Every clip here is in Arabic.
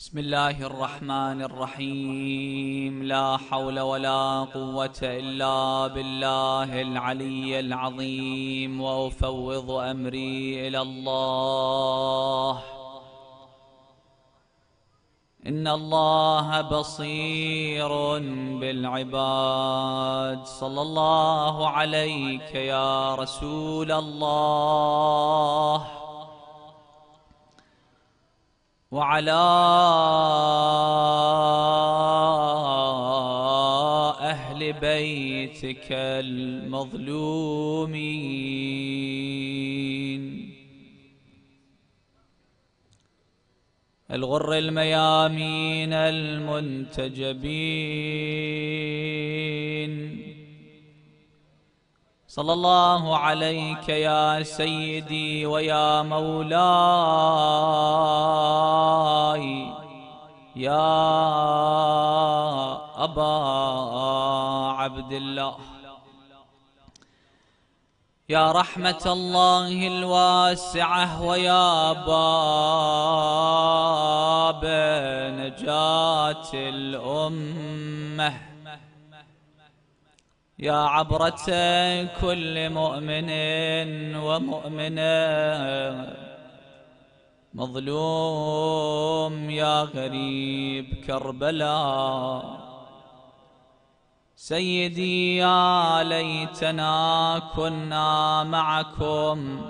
بسم الله الرحمن الرحيم لا حول ولا قوة إلا بالله العلي العظيم وأفوض أمري إلى الله إن الله بصير بالعباد صلى الله عليك يا رسول الله وعلى أهل بيتك المظلومين الغر الميامين المنتجبين صلى الله عليك يا سيدي ويا مولاي يا أبا عبد الله يا رحمة الله الواسعة ويا باب نجاة الأمة يا عبرة كل مؤمن ومؤمنة مظلوم يا غريب كربلاء سيدي يا ليتنا كنا معكم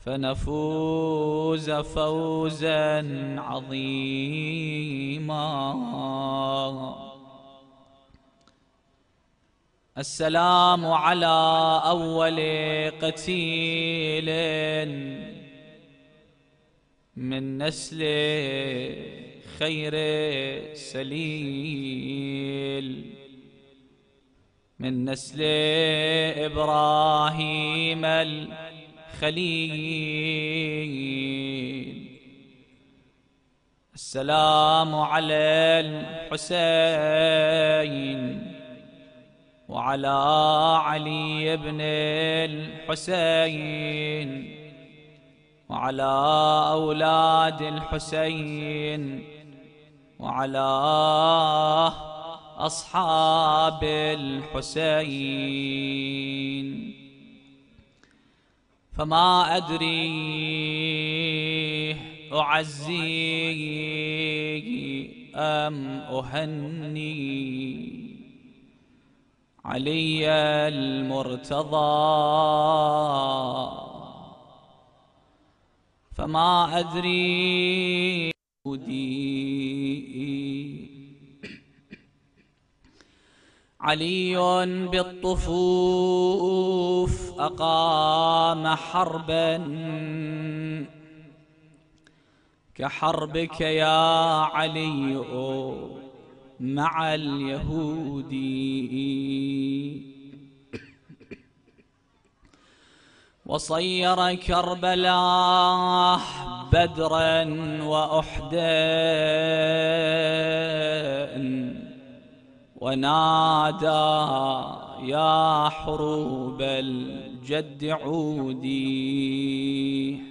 فنفوز فوزا عظيما السلام على أول قتيل من نسل خير سليل من نسل إبراهيم الخليل السلام على الحسين وعلى علي بن الحسين وعلى أولاد الحسين وعلى أصحاب الحسين فما أدري أعزي أم أهني علي المرتضى فما أدري ودي علي بالطفوف أقام حربا كحربك يا علي مع اليهود وصير كربلاء بدرا وأحدا ونادى يا حروب الجد عودي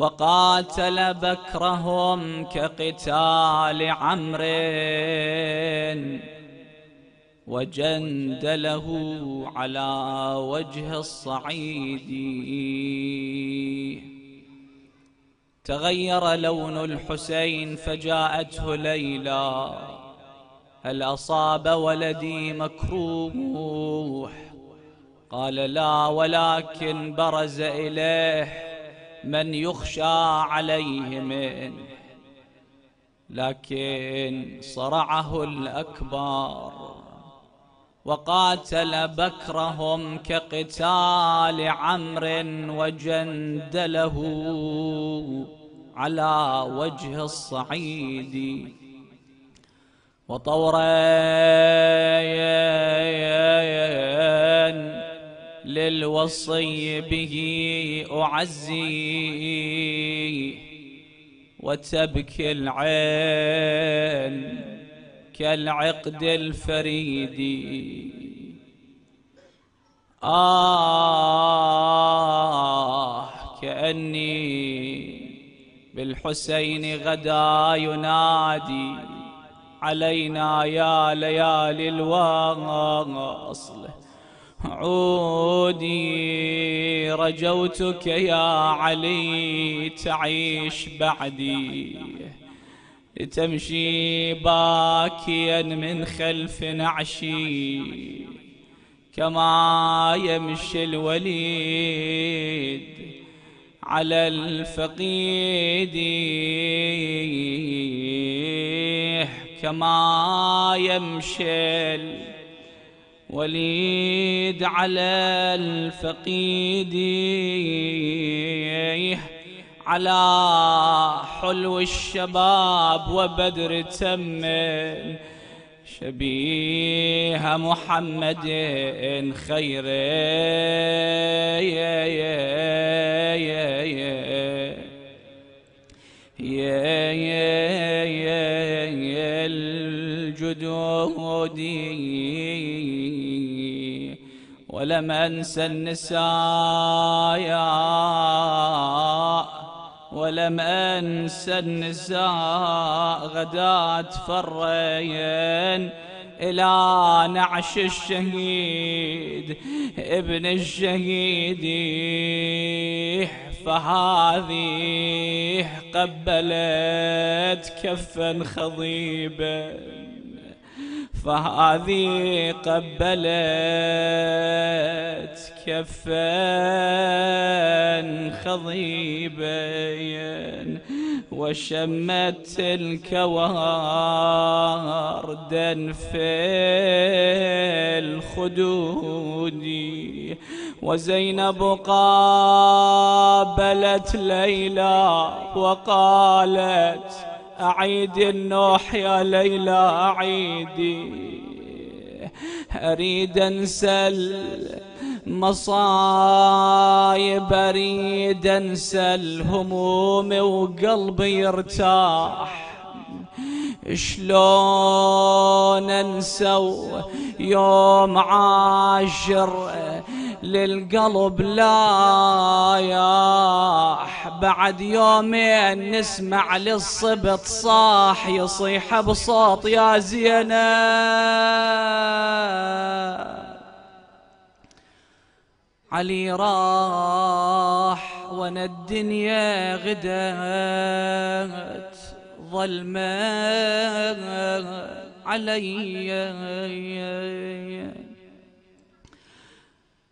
وقاتل بكرهم كقتال عمر وجندله على وجه الصعيد تغير لون الحسين فجاءته ليلى هل أصاب ولدي مكروه قال لا ولكن برز إليه من يخشى عليهم لكن صرعه الأكبر وقاتل بكرهم كقتال عمر وجندله على وجه الصعيد وطور للوصي به أعزي وتبكي العين كالعقد الفريد آه كأني بالحسين غدا ينادي علينا يا ليالي الواصله عودي رجوتك يا علي تعيش بعدي تمشي باكيا من خلف نعشي كما يمشي الوليد على الفقيد كما يمشي وليد على الفقيد على حلو الشباب وبدر تمن شبيه محمد خير يا يا يا يا يا يا يا ولم أنسى النساء ولم أنسى النساء غدات فرين إلى نعش الشهيد ابن الشهيد فهذه قبلت كفا خضيبا فهذه قبلت كفا خضيبا وشمت الكواردا في الخدود وزينب قابلت ليلى وقالت عيد النوح يا ليلى عيدي أريد أنسى المصايب أريد أنسى الهموم وقلبي يرتاح شلون أنسى يوم عاشر للقلب لا لايح بعد يومين نسمع للصبت صاح يصيح بصوت يا زينه علي راح وانا الدنيا غدت ظلمة علي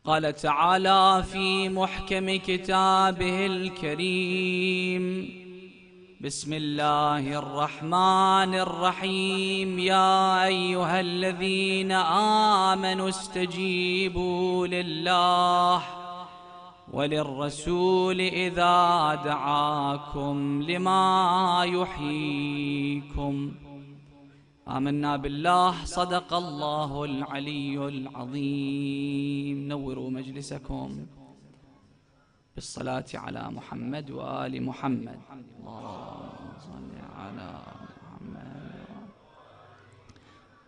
قال تعالى في محكم كتابه الكريم بسم الله الرحمن الرحيم يا أيها الذين آمنوا استجيبوا لله وللرسول إذا دعاكم لما يحييكم آمنا بالله صدق الله العلي العظيم نوروا مجلسكم بالصلاة على محمد وآل محمد اللهم صل على محمد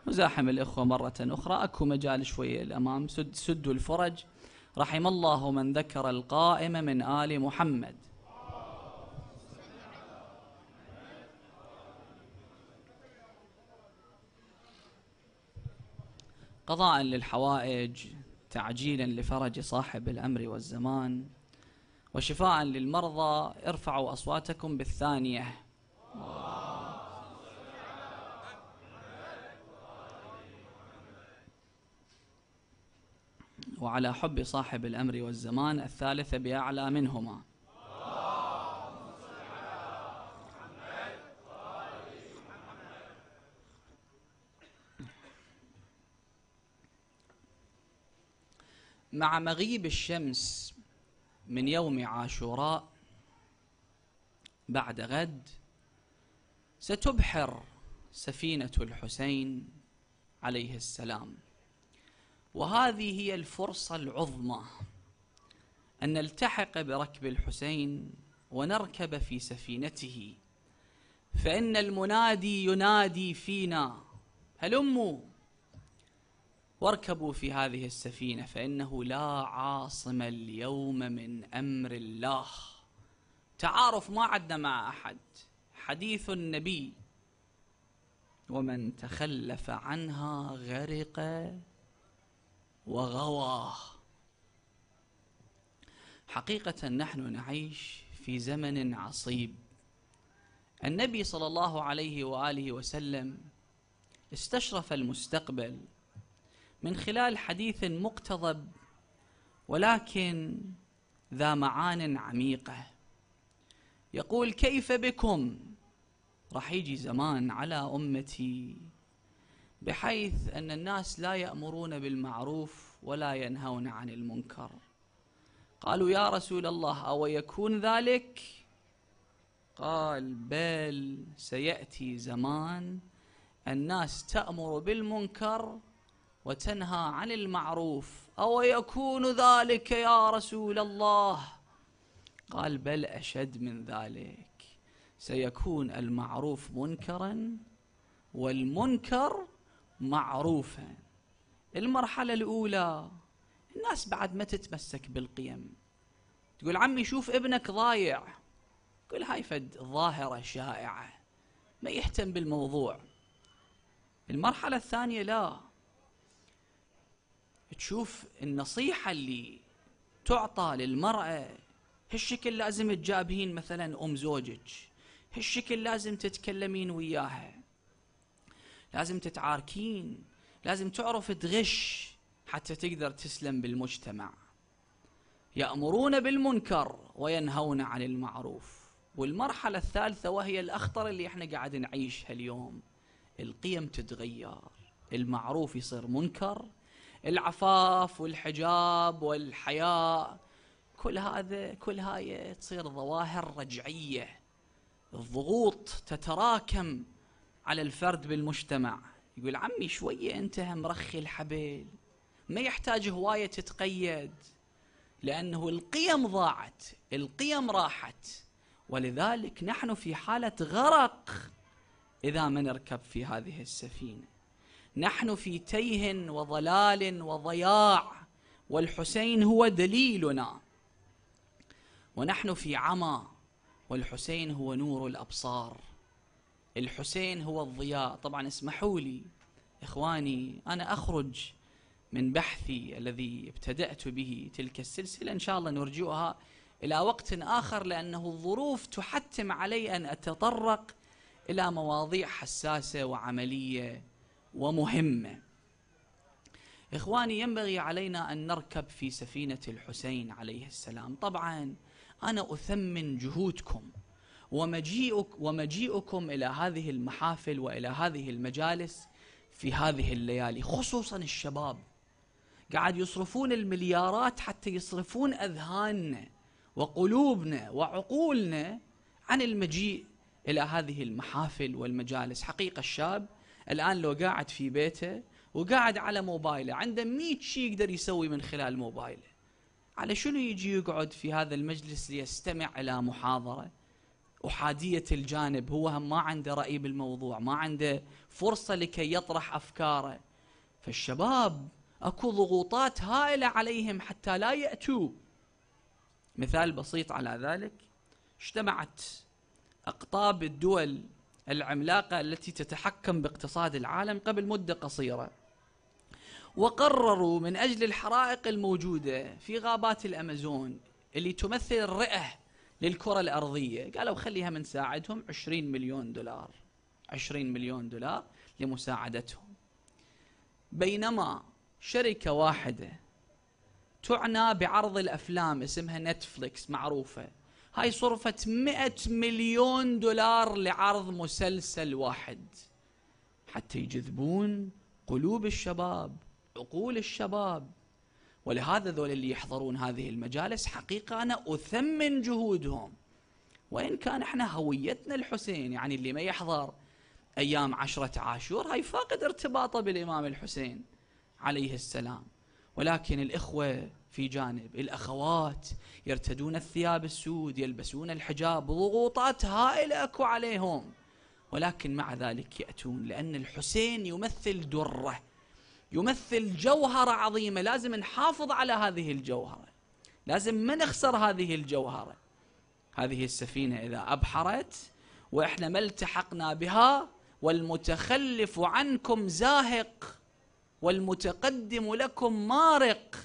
مزاحم الإخوة مرة أخرى أكو مجال شوية الأمام سد سدوا الفرج رحم الله من ذكر القائم من آل محمد قضاء للحوائج تعجيلا لفرج صاحب الأمر والزمان وشفاء للمرضى ارفعوا أصواتكم بالثانية وعلى حب صاحب الأمر والزمان الثالثة بأعلى منهما مع مغيب الشمس من يوم عاشوراء بعد غد ستبحر سفينة الحسين عليه السلام وهذه هي الفرصة العظمى أن نلتحق بركب الحسين ونركب في سفينته فإن المنادي ينادي فينا هلموا واركبوا في هذه السفينة فإنه لا عاصم اليوم من أمر الله تعارف ما عدنا مع أحد حديث النبي ومن تخلف عنها غرق وغوى حقيقة نحن نعيش في زمن عصيب النبي صلى الله عليه وآله وسلم استشرف المستقبل من خلال حديث مقتضب ولكن ذا معان عميقة يقول كيف بكم راح يجي زمان على أمتي بحيث أن الناس لا يأمرون بالمعروف ولا ينهون عن المنكر قالوا يا رسول الله أو يكون ذلك قال بل سيأتي زمان الناس تأمر بالمنكر وتنهى عن المعروف أو يكون ذلك يا رسول الله قال بل أشد من ذلك سيكون المعروف منكرا والمنكر معروفا المرحلة الأولى الناس بعد ما تتمسك بالقيم تقول عمي شوف ابنك ضايع كل هاي فد ظاهرة شائعة ما يهتم بالموضوع المرحلة الثانية لا تشوف النصيحة اللي تعطى للمرأة هالشكل لازم تجابهين مثلا أم زوجك هالشكل لازم تتكلمين وياها لازم تتعاركين لازم تعرف تغش حتى تقدر تسلم بالمجتمع يأمرون بالمنكر وينهون عن المعروف والمرحلة الثالثة وهي الأخطر اللي احنا قاعد نعيشها اليوم القيم تتغير المعروف يصير منكر العفاف والحجاب والحياء كل هذا كل هاي تصير ظواهر رجعية الضغوط تتراكم على الفرد بالمجتمع يقول عمي شوية انت مرخي الحبل ما يحتاج هواية تتقيد لأنه القيم ضاعت القيم راحت ولذلك نحن في حالة غرق إذا ما نركب في هذه السفينة نحن في تيه وضلال وضياع والحسين هو دليلنا ونحن في عمى والحسين هو نور الابصار الحسين هو الضياء طبعا اسمحوا لي اخواني انا اخرج من بحثي الذي ابتدات به تلك السلسله ان شاء الله نرجئها الى وقت اخر لانه الظروف تحتم علي ان اتطرق الى مواضيع حساسه وعمليه ومهمة إخواني ينبغي علينا أن نركب في سفينة الحسين عليه السلام طبعا أنا أثمن جهودكم ومجيئك ومجيئكم إلى هذه المحافل وإلى هذه المجالس في هذه الليالي خصوصا الشباب قاعد يصرفون المليارات حتى يصرفون أذهاننا وقلوبنا وعقولنا عن المجيء إلى هذه المحافل والمجالس حقيقة الشاب الآن لو قاعد في بيته وقاعد على موبايله عنده 100 شيء يقدر يسوي من خلال موبايله على شنو يجي يقعد في هذا المجلس ليستمع إلى محاضرة أحادية الجانب هو هم ما عنده رأي بالموضوع ما عنده فرصة لكي يطرح أفكاره فالشباب أكو ضغوطات هائلة عليهم حتى لا يأتوا مثال بسيط على ذلك اجتمعت أقطاب الدول العملاقة التي تتحكم باقتصاد العالم قبل مدة قصيرة وقرروا من أجل الحرائق الموجودة في غابات الأمازون اللي تمثل الرئة للكرة الأرضية قالوا خليها من ساعدهم 20 مليون دولار 20 مليون دولار لمساعدتهم بينما شركة واحدة تعنى بعرض الأفلام اسمها نتفليكس معروفة هاي صرفت 100 مليون دولار لعرض مسلسل واحد حتى يجذبون قلوب الشباب عقول الشباب ولهذا ذول اللي يحضرون هذه المجالس حقيقة أنا أثمن جهودهم وإن كان إحنا هويتنا الحسين يعني اللي ما يحضر أيام عشرة عاشور هاي فاقد ارتباطه بالإمام الحسين عليه السلام ولكن الإخوة في جانب الأخوات يرتدون الثياب السود يلبسون الحجاب ضغوطات هائلة أكو عليهم ولكن مع ذلك يأتون لأن الحسين يمثل درة يمثل جوهرة عظيمة لازم نحافظ على هذه الجوهرة لازم ما نخسر هذه الجوهرة هذه السفينة إذا أبحرت وإحنا ما التحقنا بها والمتخلف عنكم زاهق والمتقدم لكم مارق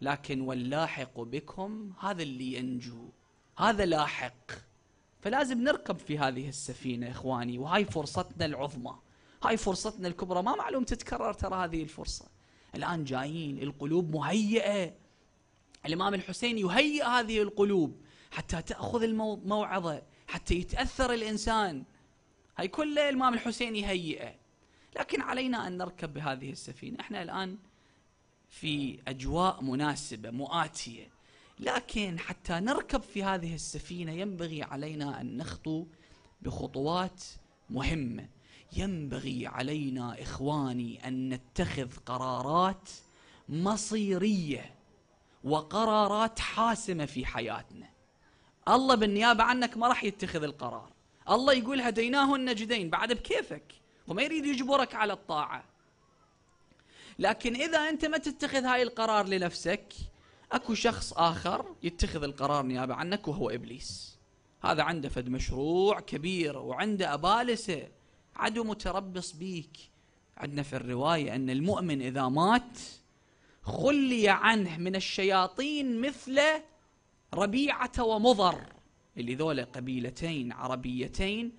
لكن واللاحق بكم هذا اللي ينجو هذا لاحق فلازم نركب في هذه السفينة إخواني وهاي فرصتنا العظمى هاي فرصتنا الكبرى ما معلوم تتكرر ترى هذه الفرصة الآن جايين القلوب مهيئة الإمام الحسين يهيئ هذه القلوب حتى تأخذ الموعظة حتى يتأثر الإنسان هاي كله الإمام الحسين يهيئه لكن علينا أن نركب بهذه السفينة احنا الآن في أجواء مناسبة مؤاتية لكن حتى نركب في هذه السفينة ينبغي علينا أن نخطو بخطوات مهمة ينبغي علينا إخواني أن نتخذ قرارات مصيرية وقرارات حاسمة في حياتنا الله بالنيابة عنك ما راح يتخذ القرار الله يقول هديناه النجدين بعد بكيفك وما يريد يجبرك على الطاعة لكن إذا أنت ما تتخذ هاي القرار لنفسك أكو شخص آخر يتخذ القرار نيابة عنك وهو إبليس هذا عنده فد مشروع كبير وعنده أبالسة عدو متربص بيك عندنا في الرواية أن المؤمن إذا مات خلي عنه من الشياطين مثل ربيعة ومضر اللي ذولا قبيلتين عربيتين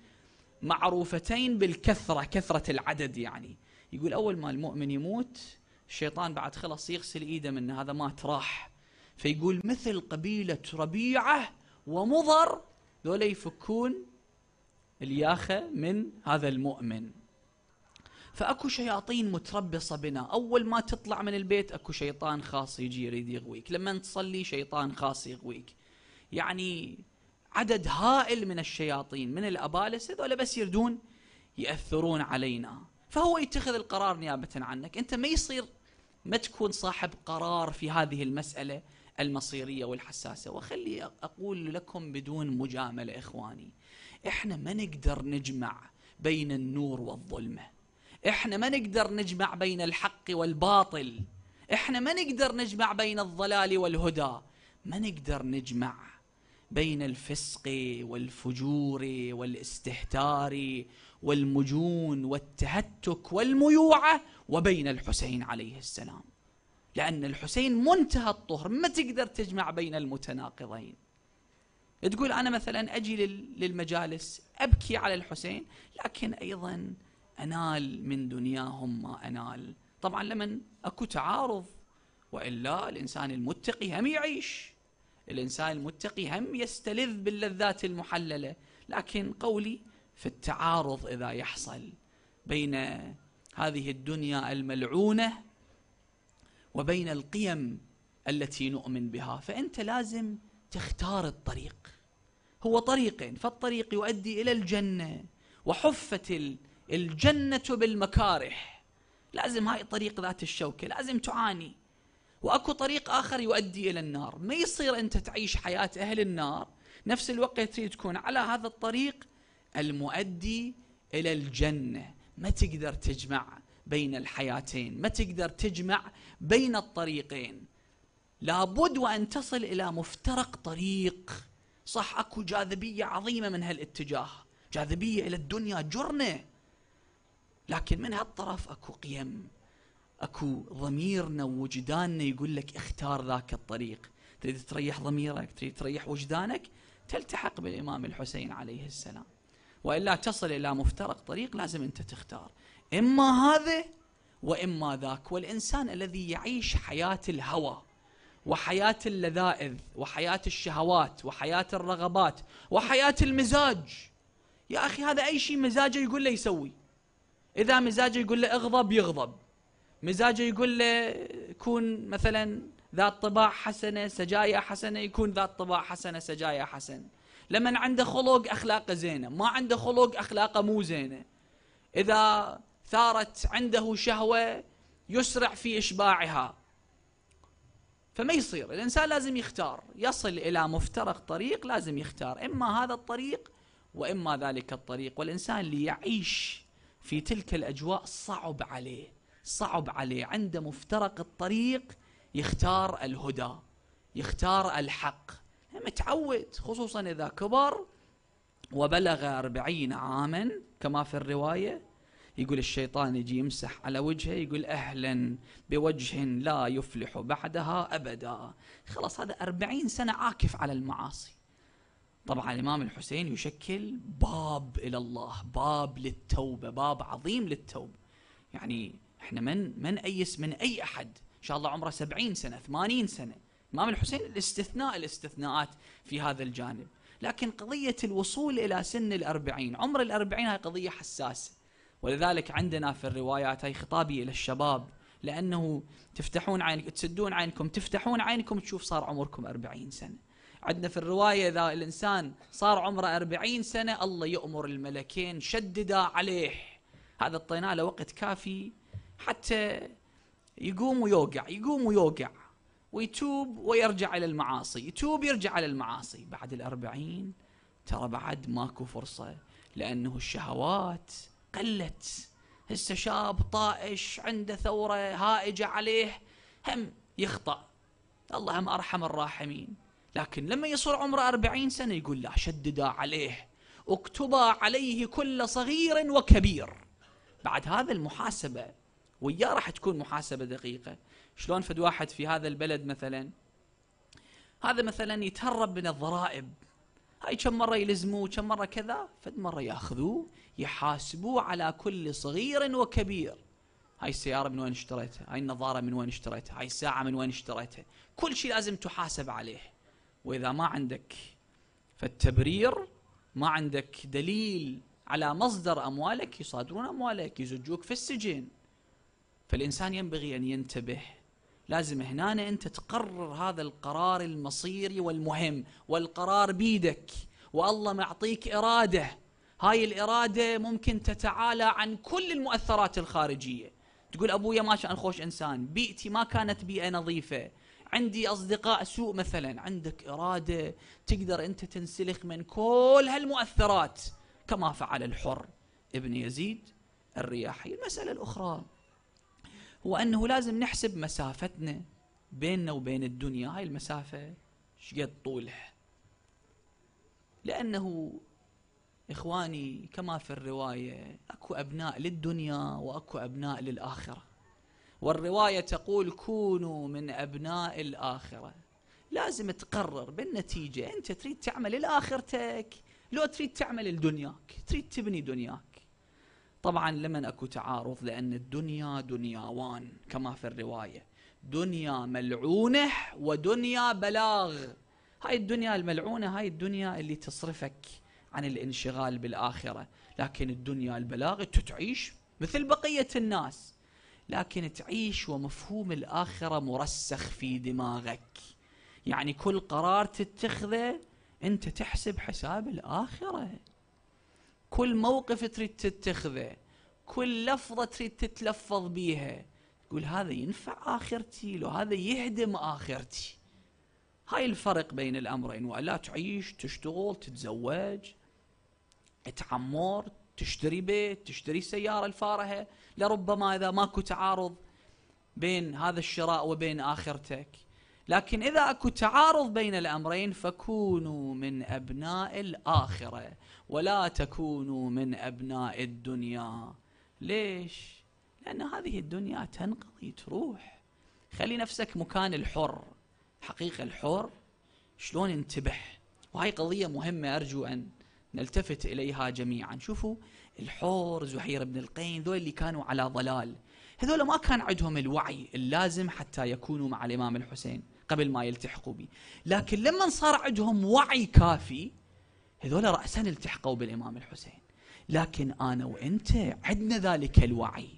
معروفتين بالكثرة كثرة العدد يعني يقول أول ما المؤمن يموت الشيطان بعد خلص يغسل إيده من هذا مات راح فيقول مثل قبيلة ربيعة ومضر ذولا يفكون الياخة من هذا المؤمن فأكو شياطين متربصة بنا أول ما تطلع من البيت أكو شيطان خاص يجي يريد يغويك لما تصلي شيطان خاص يغويك يعني عدد هائل من الشياطين من الأبالسة هذول بس يردون يأثرون علينا فهو يتخذ القرار نيابة عنك أنت ما يصير ما تكون صاحب قرار في هذه المسألة المصيرية والحساسة وخلي أقول لكم بدون مجاملة إخواني إحنا ما نقدر نجمع بين النور والظلمة إحنا ما نقدر نجمع بين الحق والباطل إحنا ما نقدر نجمع بين الضلال والهدى ما نقدر نجمع بين الفسق والفجور والاستهتار والمجون والتهتك والميوعة وبين الحسين عليه السلام لأن الحسين منتهى الطهر ما تقدر تجمع بين المتناقضين تقول أنا مثلا أجي للمجالس أبكي على الحسين لكن أيضا أنال من دنياهم ما أنال طبعا لمن أكو تعارض وإلا الإنسان المتقي هم يعيش الإنسان المتقي هم يستلذ باللذات المحللة لكن قولي في التعارض إذا يحصل بين هذه الدنيا الملعونة وبين القيم التي نؤمن بها فأنت لازم تختار الطريق هو طريق فالطريق يؤدي إلى الجنة وحفت الجنة بالمكاره لازم هاي الطريق ذات الشوكة لازم تعاني واكو طريق اخر يؤدي الى النار ما يصير انت تعيش حياه اهل النار نفس الوقت تريد تكون على هذا الطريق المؤدي الى الجنه ما تقدر تجمع بين الحياتين ما تقدر تجمع بين الطريقين لابد وان تصل الى مفترق طريق صح اكو جاذبيه عظيمه من هالاتجاه جاذبيه الى الدنيا جرنه لكن من هالطرف اكو قيم اكو ضميرنا ووجداننا يقول لك اختار ذاك الطريق تريد تريح ضميرك تريد تريح وجدانك تلتحق بالامام الحسين عليه السلام والا تصل الى مفترق طريق لازم انت تختار اما هذا واما ذاك والانسان الذي يعيش حياه الهوى وحياه اللذائذ وحياه الشهوات وحياه الرغبات وحياه المزاج يا اخي هذا اي شيء مزاجه يقول له يسوي اذا مزاجه يقول له اغضب يغضب مزاجه يقول له كون مثلا ذات طباع حسنة سجايا حسنة يكون ذات طباع حسنة سجايا حسنة لمن عنده خلق أخلاقه زينة ما عنده خلق أخلاقه مو زينة إذا ثارت عنده شهوة يسرع في إشباعها فما يصير الإنسان لازم يختار يصل إلى مفترق طريق لازم يختار إما هذا الطريق وإما ذلك الطريق والإنسان ليعيش في تلك الأجواء صعب عليه صعب عليه عنده مفترق الطريق يختار الهدى يختار الحق متعود خصوصا إذا كبر وبلغ أربعين عاما كما في الرواية يقول الشيطان يجي يمسح على وجهه يقول أهلا بوجه لا يفلح بعدها أبدا خلاص هذا أربعين سنة عاكف على المعاصي طبعا الإمام الحسين يشكل باب إلى الله باب للتوبة باب عظيم للتوبة يعني احنا من من ايس من اي احد ان شاء الله عمره 70 سنه 80 سنه الامام الحسين الاستثناء الاستثناءات في هذا الجانب لكن قضيه الوصول الى سن الأربعين عمر الأربعين هاي قضيه حساسه ولذلك عندنا في الروايات هاي خطابي الى الشباب لانه تفتحون عينك تسدون عينكم تفتحون عينكم تشوف صار عمركم أربعين سنه عندنا في الرواية إذا الإنسان صار عمره أربعين سنة الله يؤمر الملكين شددا عليه هذا اعطيناه له وقت كافي حتى يقوم ويوقع يقوم ويوقع ويتوب ويرجع إلى المعاصي يتوب يرجع إلى المعاصي بعد الأربعين ترى بعد ماكو فرصة لأنه الشهوات قلت هسه شاب طائش عنده ثورة هائجة عليه هم يخطأ الله هم أرحم الراحمين لكن لما يصير عمره أربعين سنة يقول لا شددا عليه اكتبا عليه كل صغير وكبير بعد هذا المحاسبة وياه راح تكون محاسبه دقيقه شلون فد واحد في هذا البلد مثلا هذا مثلا يتهرب من الضرائب هاي كم مره يلزموه كم مره كذا فد مره ياخذوه يحاسبوه على كل صغير وكبير هاي السيارة من وين اشتريتها هاي النظارة من وين اشتريتها هاي الساعة من وين اشتريتها كل شيء لازم تحاسب عليه وإذا ما عندك فالتبرير ما عندك دليل على مصدر أموالك يصادرون أموالك يزجوك في السجن فالإنسان ينبغي أن ينتبه لازم هنا أنت تقرر هذا القرار المصيري والمهم والقرار بيدك والله معطيك إرادة هاي الإرادة ممكن تتعالى عن كل المؤثرات الخارجية تقول أبويا ما كان خوش إنسان بيئتي ما كانت بيئة نظيفة عندي أصدقاء سوء مثلا عندك إرادة تقدر أنت تنسلخ من كل هالمؤثرات كما فعل الحر ابن يزيد الرياحي المسألة الأخرى هو أنه لازم نحسب مسافتنا بيننا وبين الدنيا هاي المسافة شقد طولها لأنه إخواني كما في الرواية أكو أبناء للدنيا وأكو أبناء للآخرة والرواية تقول كونوا من أبناء الآخرة لازم تقرر بالنتيجة أنت تريد تعمل لآخرتك لو تريد تعمل لدنياك تريد تبني دنياك طبعا لمن اكو تعارض لان الدنيا دنياوان كما في الروايه دنيا ملعونه ودنيا بلاغ هاي الدنيا الملعونه هاي الدنيا اللي تصرفك عن الانشغال بالاخره لكن الدنيا البلاغ تعيش مثل بقيه الناس لكن تعيش ومفهوم الاخره مرسخ في دماغك يعني كل قرار تتخذه انت تحسب حساب الاخره كل موقف تريد تتخذه كل لفظة تريد تتلفظ بيها تقول هذا ينفع آخرتي لو هذا يهدم آخرتي هاي الفرق بين الأمرين ولا تعيش تشتغل تتزوج تعمر تشتري بيت تشتري سيارة الفارهة لربما إذا ماكو تعارض بين هذا الشراء وبين آخرتك لكن إذا أكو تعارض بين الأمرين فكونوا من أبناء الآخرة ولا تكونوا من أبناء الدنيا ليش؟ لأن هذه الدنيا تنقضي تروح خلي نفسك مكان الحر حقيقة الحر شلون انتبه وهي قضية مهمة أرجو أن نلتفت إليها جميعا شوفوا الحور زهير بن القين ذول اللي كانوا على ضلال هذول ما كان عندهم الوعي اللازم حتى يكونوا مع الإمام الحسين قبل ما يلتحقوا بي لكن لما صار عندهم وعي كافي هذول رأسا التحقوا بالإمام الحسين لكن أنا وأنت عندنا ذلك الوعي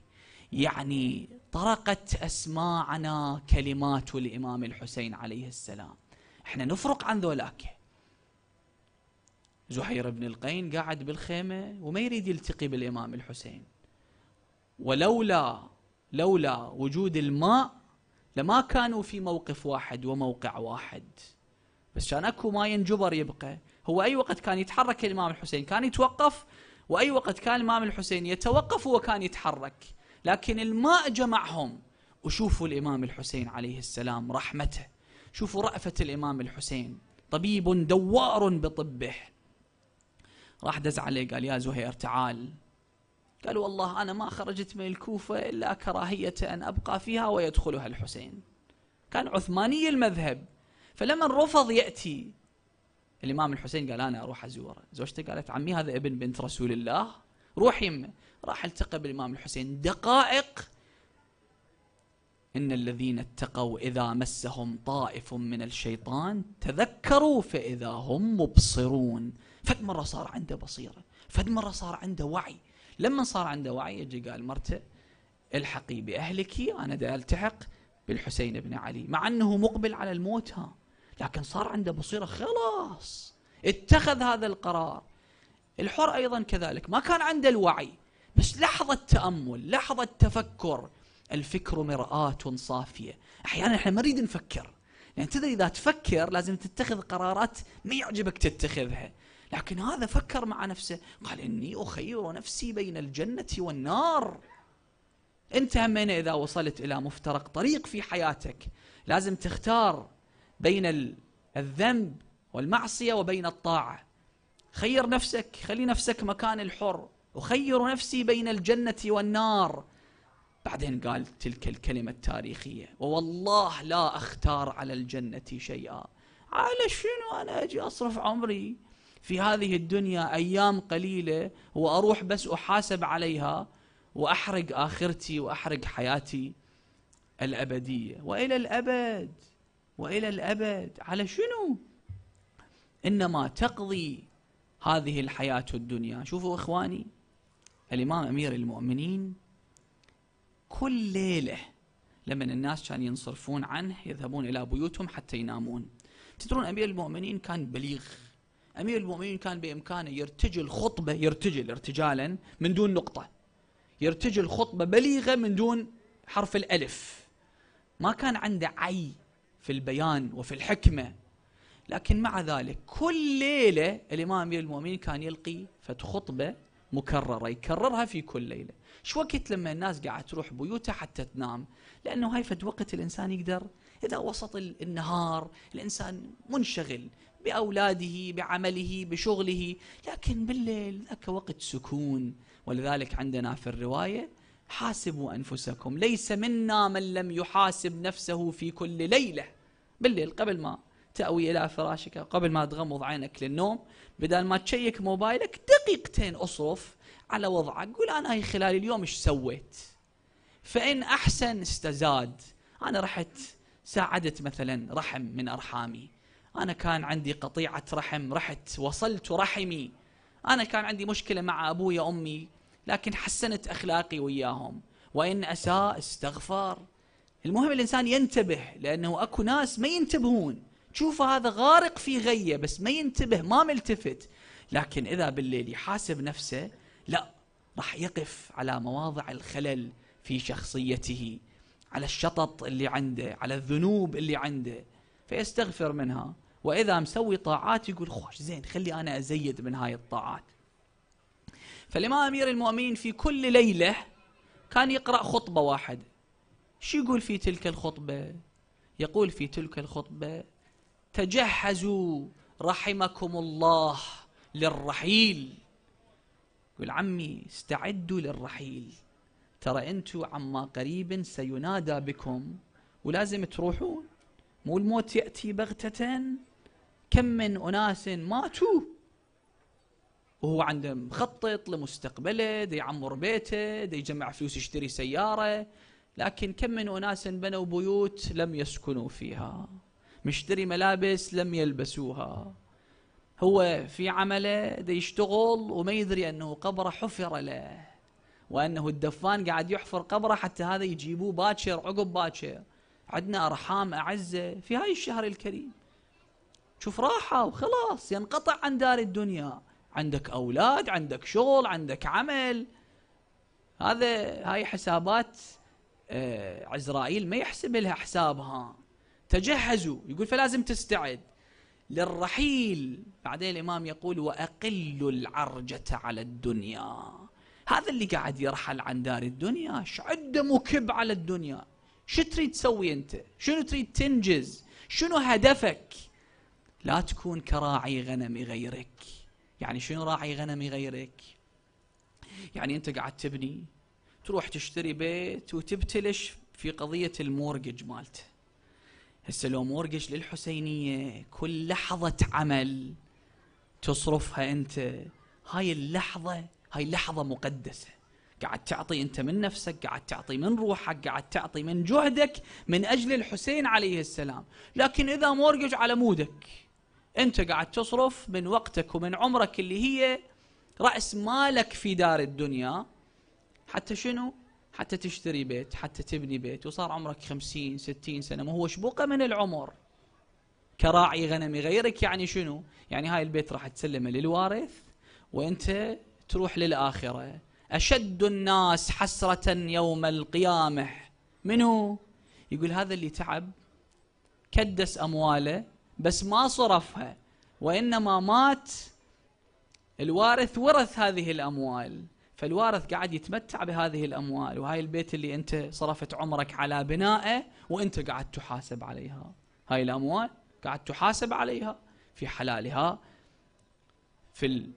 يعني طرقت أسماعنا كلمات الإمام الحسين عليه السلام احنا نفرق عن ذولاك زهير بن القين قاعد بالخيمة وما يريد يلتقي بالإمام الحسين ولولا لولا وجود الماء لما كانوا في موقف واحد وموقع واحد بس كان اكو ما ينجبر يبقى هو اي وقت كان يتحرك الامام الحسين كان يتوقف واي وقت كان الامام الحسين يتوقف هو كان يتحرك لكن الماء جمعهم وشوفوا الامام الحسين عليه السلام رحمته شوفوا رأفة الامام الحسين طبيب دوار بطبه راح دز عليه قال يا زهير تعال قال والله أنا ما خرجت من الكوفة إلا كراهية أن أبقى فيها ويدخلها الحسين كان عثماني المذهب فلمن رفض يأتي الإمام الحسين قال أنا أروح أزوره زوجته قالت عمي هذا ابن بنت رسول الله روح يمه راح التقى بالإمام الحسين دقائق إن الذين اتقوا إذا مسهم طائف من الشيطان تذكروا فإذا هم مبصرون فد مرة صار عنده بصيرة فد مرة صار عنده وعي لما صار عنده وعي يجي قال مرته الحقي بأهلك أنا دا ألتحق بالحسين بن علي مع أنه مقبل على الموت ها لكن صار عنده بصيرة خلاص اتخذ هذا القرار الحر أيضا كذلك ما كان عنده الوعي بس لحظة تأمل لحظة تفكر الفكر مرآة صافية أحيانا احنا ما نريد نفكر لأن يعني تدري إذا تفكر لازم تتخذ قرارات ما يعجبك تتخذها لكن هذا فكر مع نفسه قال إني أخير نفسي بين الجنة والنار أنت همين إذا وصلت إلى مفترق طريق في حياتك لازم تختار بين الذنب والمعصية وبين الطاعة خير نفسك خلي نفسك مكان الحر أخير نفسي بين الجنة والنار بعدين قال تلك الكلمة التاريخية ووالله لا أختار على الجنة شيئا على شنو أنا أجي أصرف عمري في هذه الدنيا أيام قليلة وأروح بس أحاسب عليها وأحرق آخرتي وأحرق حياتي الأبدية وإلى الأبد وإلى الأبد على شنو؟ إنما تقضي هذه الحياة الدنيا شوفوا إخواني الإمام أمير المؤمنين كل ليلة لما الناس كان ينصرفون عنه يذهبون إلى بيوتهم حتى ينامون تدرون أمير المؤمنين كان بليغ أمير المؤمنين كان بإمكانه يرتجل خطبة يرتجل ارتجالا من دون نقطة يرتجل خطبة بليغة من دون حرف الألف ما كان عنده عي في البيان وفي الحكمة لكن مع ذلك كل ليلة الإمام أمير المؤمنين كان يلقي فت خطبة مكررة يكررها في كل ليلة شو وقت لما الناس قاعده تروح بيوتها حتى تنام لأنه هاي فد وقت الإنسان يقدر إذا وسط النهار الإنسان منشغل بأولاده بعمله بشغله لكن بالليل ذاك وقت سكون ولذلك عندنا في الرواية حاسبوا أنفسكم ليس منا من لم يحاسب نفسه في كل ليلة بالليل قبل ما تأوي إلى فراشك قبل ما تغمض عينك للنوم بدل ما تشيك موبايلك دقيقتين أصرف على وضعك قول أنا هي خلال اليوم إيش سويت فإن أحسن استزاد أنا رحت ساعدت مثلا رحم من أرحامي أنا كان عندي قطيعة رحم رحت وصلت رحمي أنا كان عندي مشكلة مع أبوي أمي لكن حسنت أخلاقي وياهم وإن أساء استغفر المهم الإنسان ينتبه لأنه أكو ناس ما ينتبهون تشوف هذا غارق في غية بس ما ينتبه ما ملتفت لكن إذا بالليل يحاسب نفسه لا راح يقف على مواضع الخلل في شخصيته على الشطط اللي عنده على الذنوب اللي عنده فيستغفر منها واذا مسوي طاعات يقول خوش زين خلي انا ازيد من هاي الطاعات فالامام امير المؤمنين في كل ليله كان يقرا خطبه واحده شو يقول في تلك الخطبه يقول في تلك الخطبه تجهزوا رحمكم الله للرحيل يقول عمي استعدوا للرحيل ترى انتم عما قريب سينادى بكم ولازم تروحون مو الموت يأتي بغتة كم من أناس ماتوا وهو عنده مخطط لمستقبله دي يعمر بيته دي يجمع فلوس يشتري سيارة لكن كم من أناس بنوا بيوت لم يسكنوا فيها مشتري ملابس لم يلبسوها هو في عمله دي يشتغل وما يدري أنه قبره حفر له وأنه الدفان قاعد يحفر قبره حتى هذا يجيبوه باكر عقب باكر عندنا أرحام أعزة في هاي الشهر الكريم شوف راحة وخلاص ينقطع عن دار الدنيا عندك أولاد عندك شغل عندك عمل هذا هاي حسابات عزرائيل آه، ما يحسب لها حسابها تجهزوا يقول فلازم تستعد للرحيل بعدين الإمام يقول وأقل العرجة على الدنيا هذا اللي قاعد يرحل عن دار الدنيا شعد مكب على الدنيا شو تريد تسوي أنت شنو تريد تنجز شنو هدفك لا تكون كراعي غنم غيرك يعني شنو راعي غنم غيرك يعني انت قاعد تبني تروح تشتري بيت وتبتلش في قضية المورجج مالته هسه لو مورجج للحسينية كل لحظة عمل تصرفها انت هاي اللحظة هاي لحظه مقدسة قاعد تعطي انت من نفسك قاعد تعطي من روحك قاعد تعطي من جهدك من اجل الحسين عليه السلام لكن اذا مورجج على مودك انت قاعد تصرف من وقتك ومن عمرك اللي هي راس مالك في دار الدنيا حتى شنو حتى تشتري بيت حتى تبني بيت وصار عمرك خمسين ستين سنة ما هو شبوقة من العمر كراعي غنمي غيرك يعني شنو يعني هاي البيت راح تسلمه للوارث وانت تروح للآخرة أشد الناس حسرة يوم القيامة منو يقول هذا اللي تعب كدس أمواله بس ما صرفها وإنما مات الوارث ورث هذه الأموال فالوارث قاعد يتمتع بهذه الأموال وهاي البيت اللي أنت صرفت عمرك على بنائه وأنت قاعد تحاسب عليها هاي الأموال قاعد تحاسب عليها في حلالها في ال...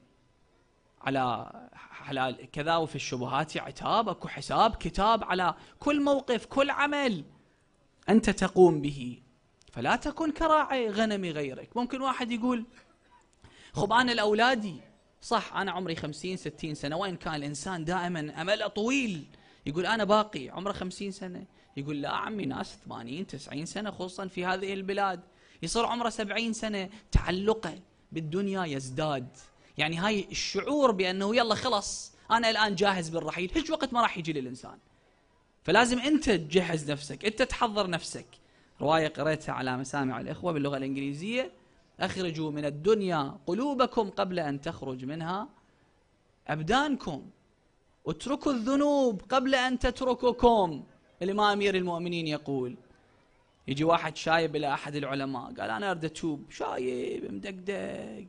على حلال كذا وفي الشبهات عتاب اكو حساب كتاب على كل موقف كل عمل انت تقوم به فلا تكن كراعي غنم غيرك ممكن واحد يقول خب أنا لأولادي صح أنا عمري خمسين ستين سنة وإن كان الإنسان دائما أمله طويل يقول أنا باقي عمره خمسين سنة يقول لا عمي ناس ثمانين تسعين سنة خصوصا في هذه البلاد يصير عمره سبعين سنة تعلقه بالدنيا يزداد يعني هاي الشعور بأنه يلا خلص أنا الآن جاهز بالرحيل هيج وقت ما راح يجي للإنسان فلازم أنت تجهز نفسك أنت تحضر نفسك رواية قريتها على مسامع الإخوة باللغة الإنجليزية أخرجوا من الدنيا قلوبكم قبل أن تخرج منها أبدانكم اتركوا الذنوب قبل أن تترككم الإمام أمير المؤمنين يقول يجي واحد شايب إلى أحد العلماء قال أنا أريد أتوب شايب مدقدق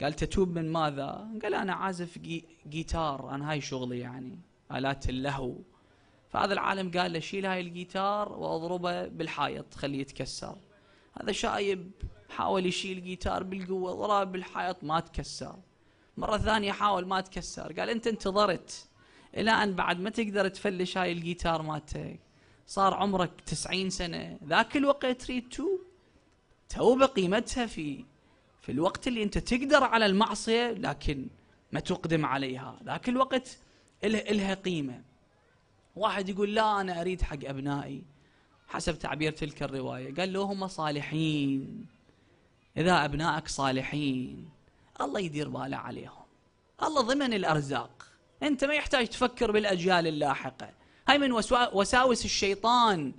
قال تتوب من ماذا؟ قال أنا عازف جي جيتار أنا هاي شغلي يعني آلات اللهو فهذا العالم قال له شيل هاي الجيتار واضربه بالحائط خليه يتكسر هذا شايب حاول يشيل جيتار بالقوة ضرب بالحائط ما تكسر مرة ثانية حاول ما تكسر قال انت انتظرت الى ان بعد ما تقدر تفلش هاي الجيتار مالتك صار عمرك تسعين سنة ذاك الوقت تريد تو توبة قيمتها في في الوقت اللي انت تقدر على المعصية لكن ما تقدم عليها ذاك الوقت إلها قيمة واحد يقول لا أنا أريد حق أبنائي حسب تعبير تلك الرواية قال له هم صالحين إذا أبنائك صالحين الله يدير باله عليهم الله ضمن الأرزاق أنت ما يحتاج تفكر بالأجيال اللاحقة هاي من وساوس الشيطان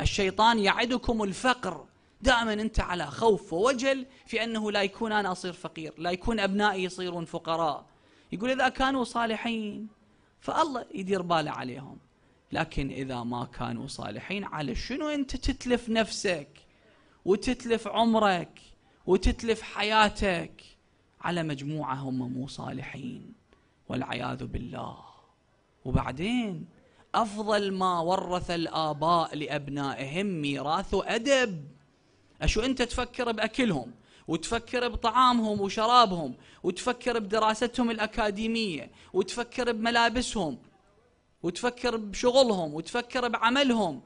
الشيطان يعدكم الفقر دائما أنت على خوف ووجل في أنه لا يكون أنا أصير فقير لا يكون أبنائي يصيرون فقراء يقول إذا كانوا صالحين فالله يدير باله عليهم لكن إذا ما كانوا صالحين على شنو أنت تتلف نفسك وتتلف عمرك وتتلف حياتك على مجموعة هم مو صالحين والعياذ بالله وبعدين أفضل ما ورث الآباء لأبنائهم ميراث أدب أشو أنت تفكر بأكلهم وتفكر بطعامهم وشرابهم وتفكر بدراستهم الأكاديمية وتفكر بملابسهم وتفكر بشغلهم وتفكر بعملهم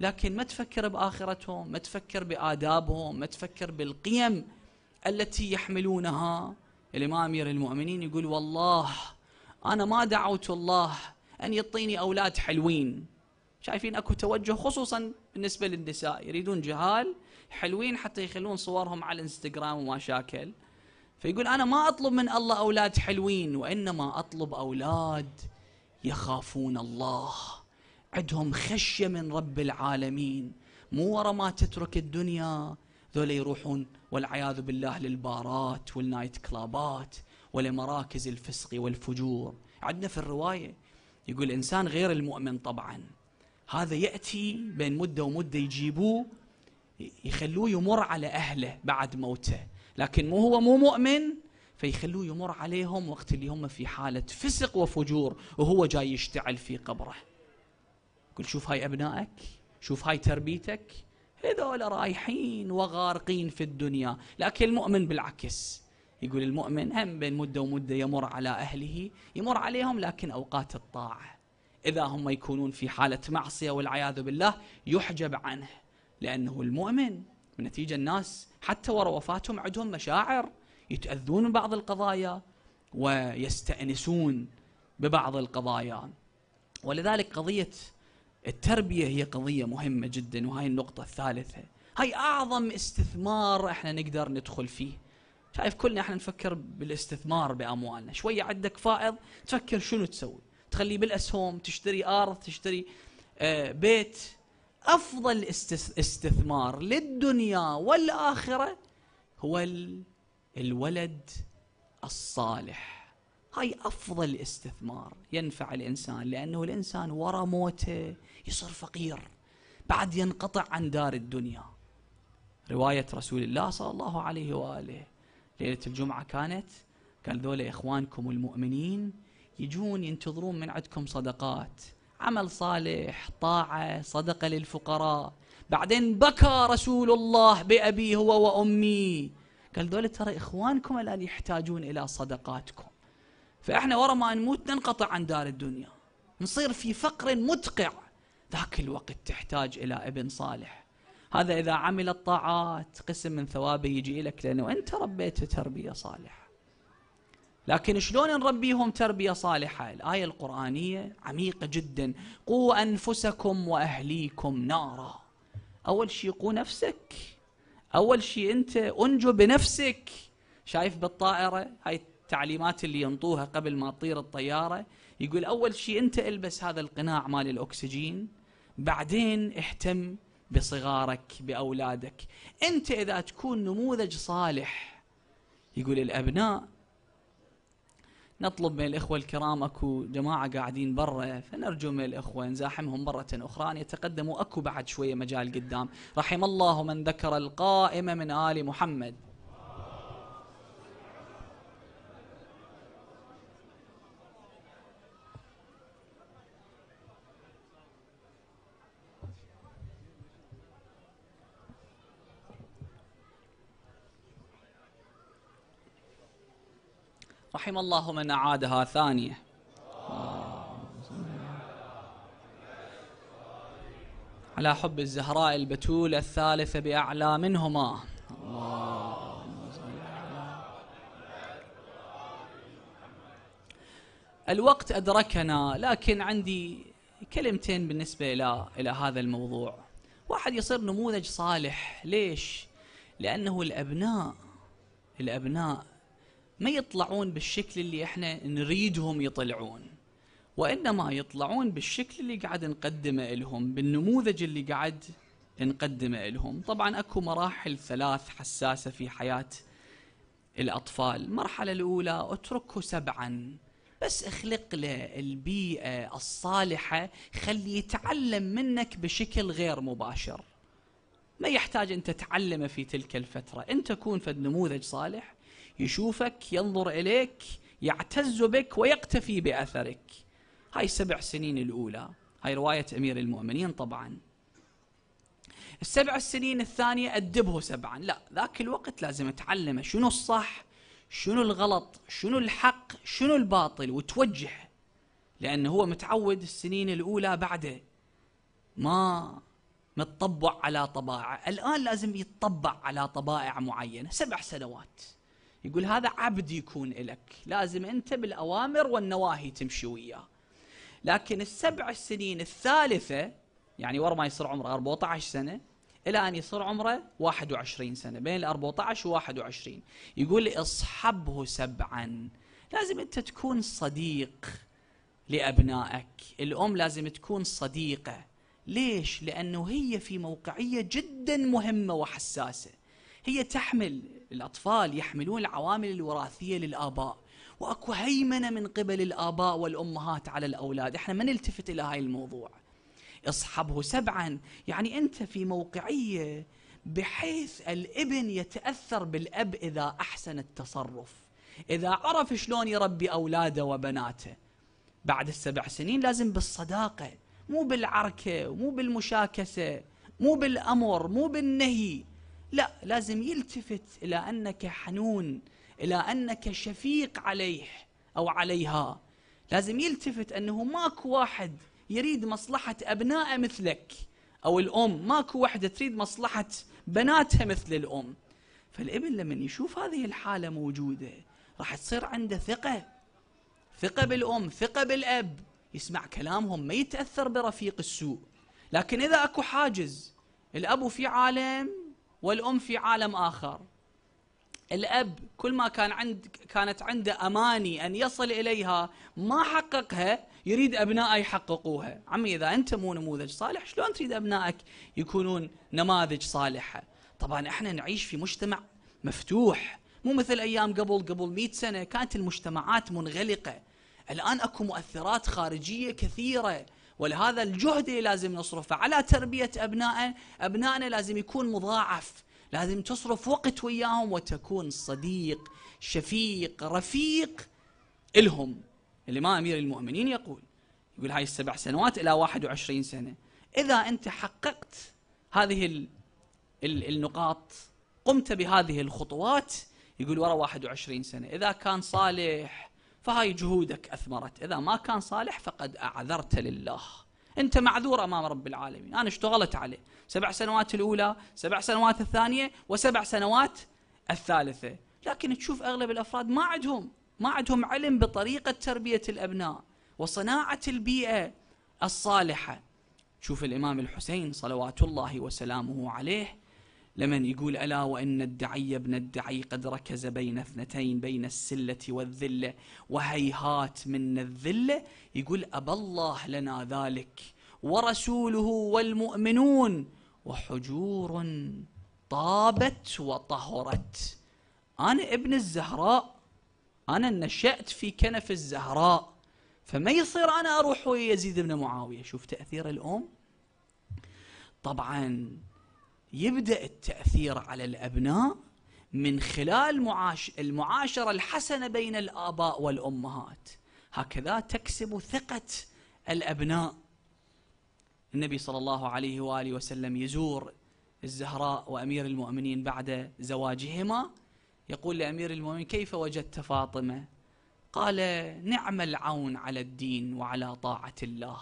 لكن ما تفكر باخرتهم ما تفكر بادابهم ما تفكر بالقيم التي يحملونها الامام امير المؤمنين يقول والله انا ما دعوت الله ان يعطيني اولاد حلوين شايفين اكو توجه خصوصا بالنسبه للنساء يريدون جهال حلوين حتى يخلون صورهم على الانستغرام وما شاكل فيقول انا ما اطلب من الله اولاد حلوين وانما اطلب اولاد يخافون الله عندهم خشية من رب العالمين مو ورا ما تترك الدنيا ذولا يروحون والعياذ بالله للبارات والنايت كلابات ولمراكز الفسق والفجور عندنا في الرواية يقول إنسان غير المؤمن طبعا هذا يأتي بين مدة ومدة يجيبوه يخلوه يمر على أهله بعد موته لكن مو هو مو مؤمن فيخلوه يمر عليهم وقت اللي هم في حالة فسق وفجور وهو جاي يشتعل في قبره يقول شوف هاي أبنائك شوف هاي تربيتك هذول رايحين وغارقين في الدنيا لكن المؤمن بالعكس يقول المؤمن هم بين مدة ومدة يمر على أهله يمر عليهم لكن أوقات الطاعة إذا هم يكونون في حالة معصية والعياذ بالله يحجب عنه لأنه المؤمن نتيجة الناس حتى ورا وفاتهم عندهم مشاعر يتأذون ببعض القضايا ويستأنسون ببعض القضايا ولذلك قضية التربية هي قضية مهمة جدا وهي النقطة الثالثة هاي أعظم استثمار احنا نقدر ندخل فيه شايف كلنا احنا نفكر بالاستثمار بأموالنا شوية عندك فائض تفكر شنو تسوي تخليه بالأسهم تشتري أرض تشتري آه، بيت أفضل استثمار للدنيا والآخرة هو ال الولد الصالح هاي أفضل استثمار ينفع الإنسان لأنه الإنسان ورا موته يصير فقير بعد ينقطع عن دار الدنيا رواية رسول الله صلى الله عليه وآله ليلة الجمعة كانت قال ذولا إخوانكم المؤمنين يجون ينتظرون من عندكم صدقات عمل صالح طاعة صدقة للفقراء بعدين بكى رسول الله بأبي هو وأمي قال دول ترى إخوانكم الآن يحتاجون إلى صدقاتكم فإحنا ورا ما نموت ننقطع عن دار الدنيا نصير في فقر مدقع ذاك الوقت تحتاج إلى ابن صالح هذا إذا عمل الطاعات قسم من ثوابه يجي لك لأنه أنت ربيته تربية صالحة لكن شلون نربيهم تربية صالحة الآية القرآنية عميقة جدا قوا أنفسكم وأهليكم نارا أول شيء قوا نفسك اول شيء انت انجو بنفسك شايف بالطائره هاي التعليمات اللي ينطوها قبل ما تطير الطياره يقول اول شيء انت البس هذا القناع مال الاكسجين بعدين اهتم بصغارك باولادك انت اذا تكون نموذج صالح يقول الابناء نطلب من الإخوة الكرام أكو جماعة قاعدين برا فنرجو من الإخوة نزاحمهم مرة أخرى أن يتقدموا أكو بعد شوية مجال قدام رحم الله من ذكر القائمة من آل محمد رحم الله من أعادها ثانية على حب الزهراء البتول الثالثة بأعلى منهما الوقت أدركنا لكن عندي كلمتين بالنسبة إلى إلى هذا الموضوع واحد يصير نموذج صالح ليش؟ لأنه الأبناء الأبناء ما يطلعون بالشكل اللي احنا نريدهم يطلعون وانما يطلعون بالشكل اللي قاعد نقدمه لهم بالنموذج اللي قاعد نقدمه لهم طبعا اكو مراحل ثلاث حساسه في حياه الاطفال المرحله الاولى اتركه سبعا بس اخلق له البيئه الصالحه خليه يتعلم منك بشكل غير مباشر ما يحتاج انت تعلمه في تلك الفتره انت كون في نموذج صالح يشوفك ينظر إليك يعتز بك ويقتفي بأثرك هاي السبع سنين الأولى هاي رواية أمير المؤمنين طبعا السبع السنين الثانية أدبه سبعا لا ذاك الوقت لازم تعلمه شنو الصح شنو الغلط شنو الحق شنو الباطل وتوجهه لأنه هو متعود السنين الأولى بعده ما متطبع على طبائع الآن لازم يتطبع على طبائع معينة سبع سنوات يقول هذا عبد يكون لك لازم أنت بالأوامر والنواهي تمشي وياه لكن السبع السنين الثالثة يعني ورا ما يصير عمره 14 سنة إلى أن يصير عمره 21 سنة بين ال 14 و 21 يقول اصحبه سبعا لازم أنت تكون صديق لأبنائك الأم لازم تكون صديقة ليش؟ لأنه هي في موقعية جدا مهمة وحساسة هي تحمل الأطفال يحملون العوامل الوراثية للآباء وأكو هيمنة من قبل الآباء والأمهات على الأولاد احنا ما نلتفت إلى هاي الموضوع اصحبه سبعا يعني أنت في موقعية بحيث الابن يتأثر بالأب إذا أحسن التصرف إذا عرف شلون يربي أولاده وبناته بعد السبع سنين لازم بالصداقة مو بالعركة مو بالمشاكسة مو بالأمر مو بالنهي لا لازم يلتفت إلى أنك حنون إلى أنك شفيق عليه أو عليها لازم يلتفت أنه ماكو واحد يريد مصلحة أبنائه مثلك أو الأم ماكو وحدة تريد مصلحة بناتها مثل الأم فالابن لما يشوف هذه الحالة موجودة راح تصير عنده ثقة ثقة بالأم ثقة بالأب يسمع كلامهم ما يتأثر برفيق السوء لكن إذا أكو حاجز الأب في عالم والأم في عالم آخر الأب كل ما كان عند كانت عنده أماني أن يصل إليها ما حققها يريد أبنائه يحققوها عمي إذا أنت مو نموذج صالح شلون تريد أبنائك يكونون نماذج صالحة طبعا احنا نعيش في مجتمع مفتوح مو مثل أيام قبل قبل 100 سنة كانت المجتمعات منغلقة الآن أكو مؤثرات خارجية كثيرة ولهذا الجهد اللي لازم نصرفه على تربية أبنائنا أبنائنا لازم يكون مضاعف لازم تصرف وقت وياهم وتكون صديق شفيق رفيق إلهم اللي ما أمير المؤمنين يقول يقول هاي السبع سنوات إلى 21 سنة إذا أنت حققت هذه ال ال النقاط قمت بهذه الخطوات يقول ورا 21 سنة إذا كان صالح فهاي جهودك أثمرت إذا ما كان صالح فقد أعذرت لله أنت معذور أمام رب العالمين أنا اشتغلت عليه سبع سنوات الأولى سبع سنوات الثانية وسبع سنوات الثالثة لكن تشوف أغلب الأفراد ما عندهم ما عندهم علم بطريقة تربية الأبناء وصناعة البيئة الصالحة شوف الإمام الحسين صلوات الله وسلامه عليه لمن يقول ألا وإن الدعي ابن الدعي قد ركز بين اثنتين بين السلة والذلة وهيهات من الذلة يقول أبى الله لنا ذلك ورسوله والمؤمنون وحجور طابت وطهرت أنا ابن الزهراء أنا نشأت في كنف الزهراء فما يصير أنا أروح ويزيد بن معاوية شوف تأثير الأم طبعا يبدأ التأثير على الأبناء من خلال معاش المعاشرة الحسنة بين الآباء والأمهات هكذا تكسب ثقة الأبناء النبي صلى الله عليه وآله وسلم يزور الزهراء وأمير المؤمنين بعد زواجهما يقول لأمير المؤمنين كيف وجدت فاطمة قال نعم العون على الدين وعلى طاعة الله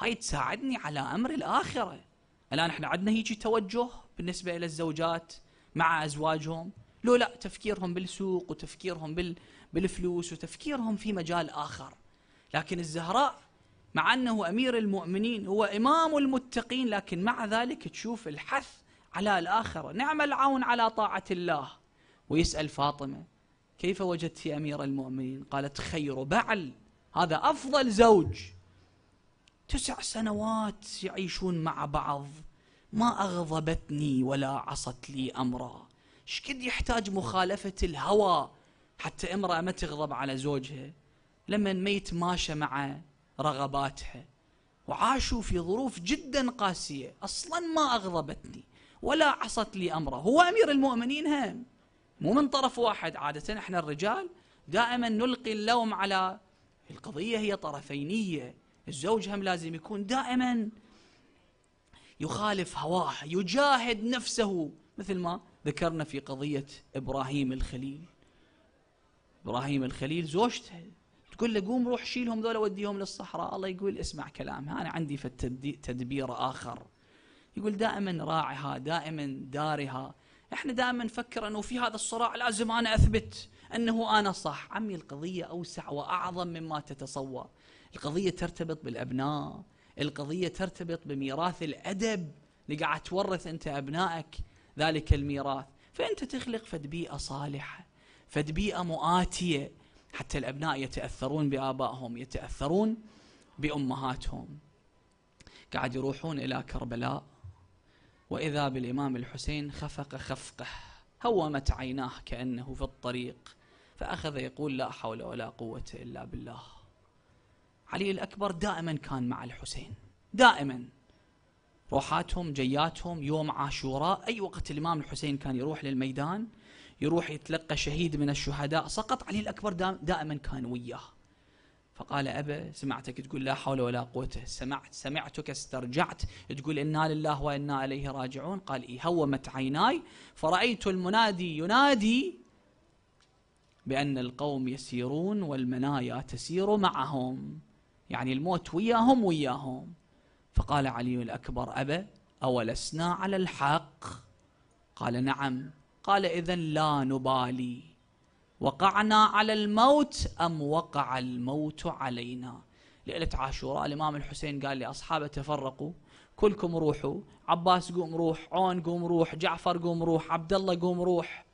هاي تساعدني على أمر الآخرة الآن احنا عندنا هيجي توجه بالنسبة إلى الزوجات مع أزواجهم لو لا تفكيرهم بالسوق وتفكيرهم بال بالفلوس وتفكيرهم في مجال آخر لكن الزهراء مع أنه أمير المؤمنين هو إمام المتقين لكن مع ذلك تشوف الحث على الآخرة نعم العون على طاعة الله ويسأل فاطمة كيف وجدت أمير المؤمنين قالت خير بعل هذا أفضل زوج تسع سنوات يعيشون مع بعض ما أغضبتني ولا عصت لي أمرا شكد يحتاج مخالفة الهوى حتى امرأة ما تغضب على زوجها لما ما يتماشى مع رغباتها وعاشوا في ظروف جدا قاسية أصلا ما أغضبتني ولا عصت لي امرا هو أمير المؤمنين هم مو من طرف واحد عادة احنا الرجال دائما نلقي اللوم على القضية هي طرفينية الزوج هم لازم يكون دائما يخالف هواه يجاهد نفسه مثل ما ذكرنا في قضية إبراهيم الخليل إبراهيم الخليل زوجته تقول له قوم روح شيلهم ذولا وديهم للصحراء الله يقول اسمع كلامها أنا عندي في تدبير آخر يقول دائما راعها دائما دارها احنا دائما نفكر انه في هذا الصراع لازم انا اثبت انه انا صح عمي القضيه اوسع واعظم مما تتصور القضية ترتبط بالأبناء القضية ترتبط بميراث الأدب اللي قاعد تورث أنت أبنائك ذلك الميراث فأنت تخلق فد بيئة صالحة فد بيئة مؤاتية حتى الأبناء يتأثرون بآبائهم يتأثرون بأمهاتهم قاعد يروحون إلى كربلاء وإذا بالإمام الحسين خفق خفقه هومت عيناه كأنه في الطريق فأخذ يقول لا حول ولا قوة إلا بالله علي الأكبر دائما كان مع الحسين دائما روحاتهم جياتهم يوم عاشوراء أي وقت الإمام الحسين كان يروح للميدان يروح يتلقى شهيد من الشهداء سقط علي الأكبر دائما كان وياه فقال أبا سمعتك تقول لا حول ولا قوة سمعت سمعتك استرجعت تقول إنا لله وإنا إليه راجعون قال إيه هومت عيناي فرأيت المنادي ينادي بأن القوم يسيرون والمنايا تسير معهم يعني الموت وياهم وياهم فقال علي الأكبر أبا أولسنا على الحق قال نعم قال إذا لا نبالي وقعنا على الموت أم وقع الموت علينا ليلة عاشوراء الإمام الحسين قال لأصحابه تفرقوا كلكم روحوا عباس قوم روح عون قوم روح جعفر قوم روح عبد الله قوم روح